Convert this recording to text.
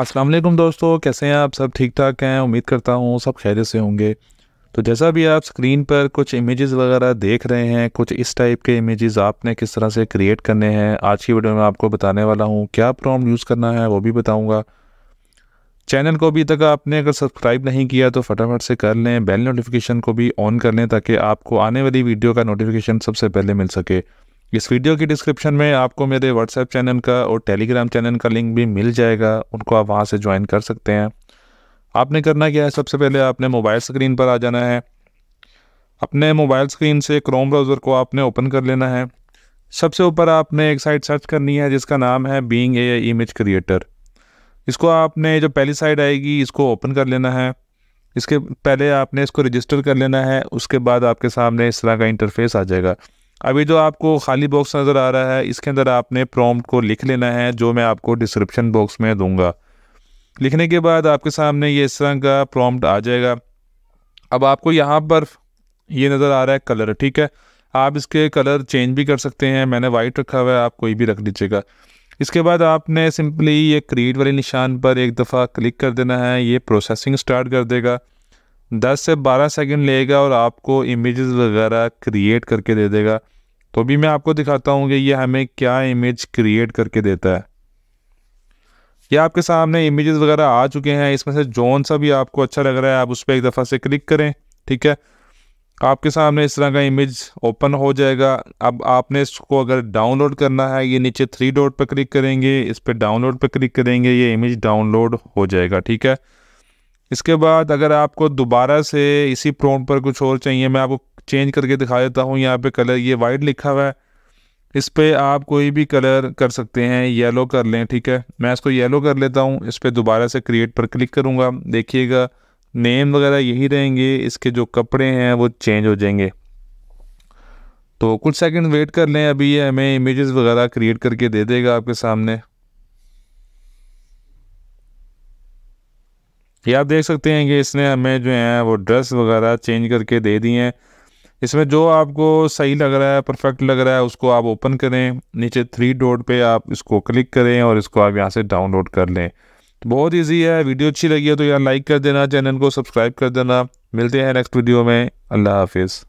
अस्सलाम वालेकुम दोस्तों कैसे हैं आप सब ठीक ठाक हैं उम्मीद करता हूँ सब खैर से होंगे तो जैसा भी आप स्क्रीन पर कुछ इमेजेस वगैरह देख रहे हैं कुछ इस टाइप के इमेजेस आपने किस तरह से क्रिएट करने हैं आज की वीडियो में आपको बताने वाला हूँ क्या प्रॉम यूज़ करना है वो भी बताऊँगा चैनल को अभी तक आपने अगर सब्सक्राइब नहीं किया तो फटाफट से कर लें बेल नोटिफिकेशन को भी ऑन कर लें ताकि आपको आने वाली वीडियो का नोटिफिकेशन सबसे पहले मिल सके इस वीडियो की डिस्क्रिप्शन में आपको मेरे व्हाट्सएप चैनल का और टेलीग्राम चैनल का लिंक भी मिल जाएगा उनको आप वहाँ से ज्वाइन कर सकते हैं आपने करना क्या है सबसे पहले आपने मोबाइल स्क्रीन पर आ जाना है अपने मोबाइल स्क्रीन से क्रोम ब्राउज़र को आपने ओपन कर लेना है सबसे ऊपर आपने एक साइट सर्च करनी है जिसका नाम है बींग ए इमेज क्रिएटर इसको आपने जो पहली साइड आएगी इसको ओपन कर लेना है इसके पहले आपने इसको रजिस्टर कर लेना है उसके बाद आपके सामने इस तरह का इंटरफेस आ जाएगा अभी जो आपको खाली बॉक्स नज़र आ रहा है इसके अंदर आपने प्रॉम्प्ट को लिख लेना है जो मैं आपको डिस्क्रिप्शन बॉक्स में दूंगा लिखने के बाद आपके सामने ये इस तरह का प्रॉम्प्ट आ जाएगा अब आपको यहाँ पर ये नज़र आ रहा है कलर ठीक है आप इसके कलर चेंज भी कर सकते हैं मैंने वाइट रखा हुआ है आप कोई भी रख लीजिएगा इसके बाद आपने सिंपली ये क्रिएट वाले निशान पर एक दफ़ा क्लिक कर देना है ये प्रोसेसिंग स्टार्ट कर देगा 10 से 12 सेकंड लेगा और आपको इमेजेस वगैरह क्रिएट करके दे देगा तो भी मैं आपको दिखाता हूँ कि ये हमें क्या इमेज क्रिएट करके देता है ये आपके सामने इमेजेस वगैरह आ चुके हैं इसमें से जौन सा भी आपको अच्छा लग रहा है आप उस पर एक दफ़ा से क्लिक करें ठीक है आपके सामने इस तरह का इमेज ओपन हो जाएगा अब आपने इसको अगर डाउनलोड करना है ये नीचे थ्री डॉट पर क्लिक करेंगे इस पर डाउनलोड पर क्लिक करेंगे ये इमेज डाउनलोड हो जाएगा ठीक है इसके बाद अगर आपको दोबारा से इसी प्रोन पर कुछ और चाहिए मैं आपको चेंज करके दिखा देता हूँ यहाँ पे कलर ये वाइट लिखा हुआ है इस पर आप कोई भी कलर कर सकते हैं येलो कर लें ठीक है मैं इसको येलो कर लेता हूँ इस पर दोबारा से क्रिएट पर क्लिक करूँगा देखिएगा नेम वगैरह यही रहेंगे इसके जो कपड़े हैं वो चेंज हो जाएंगे तो कुछ सेकंड वेट कर लें अभी ये हमें इमेजेस वगैरह क्रिएट करके दे देगा आपके सामने ये आप देख सकते हैं कि इसने हमें जो है वो ड्रेस वगैरह चेंज करके दे दी हैं इसमें जो आपको सही लग रहा है परफेक्ट लग रहा है उसको आप ओपन करें नीचे थ्री डॉट पे आप इसको क्लिक करें और इसको आप यहाँ से डाउनलोड कर लें तो बहुत इजी है वीडियो अच्छी लगी है तो यार लाइक कर देना चैनल को सब्सक्राइब कर देना मिलते हैं नेक्स्ट वीडियो में अल्लाह हाफिज़